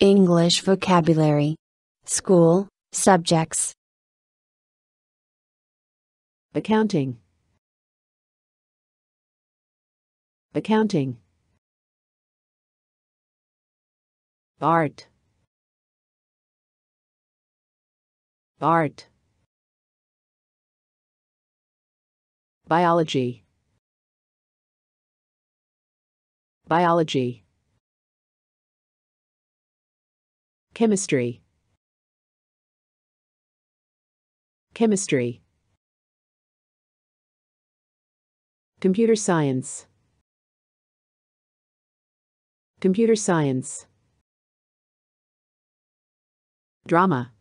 English vocabulary. School, subjects. Accounting. Accounting. Art. Art. Biology. Biology. Chemistry. Chemistry. Computer science. Computer science. Drama.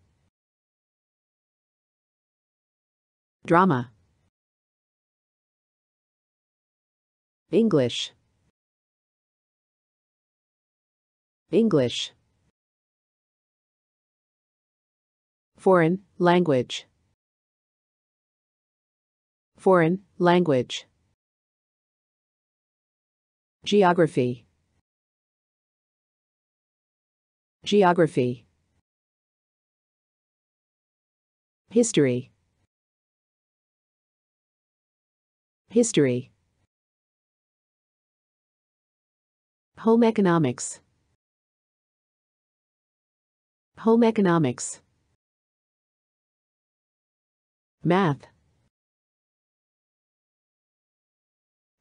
Drama. English. English. Foreign language. Foreign language. Geography. Geography. History. History. Home economics. Home economics. Math.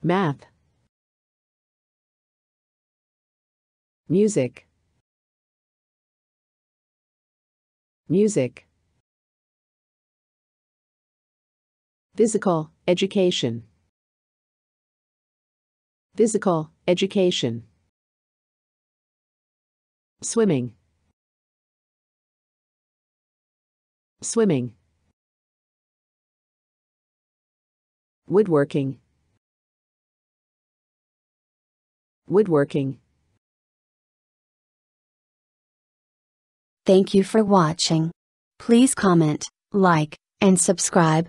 Math. Music. Music. Physical education. Physical education. Swimming. Swimming. woodworking woodworking Thank you for watching. Please comment, like, and subscribe.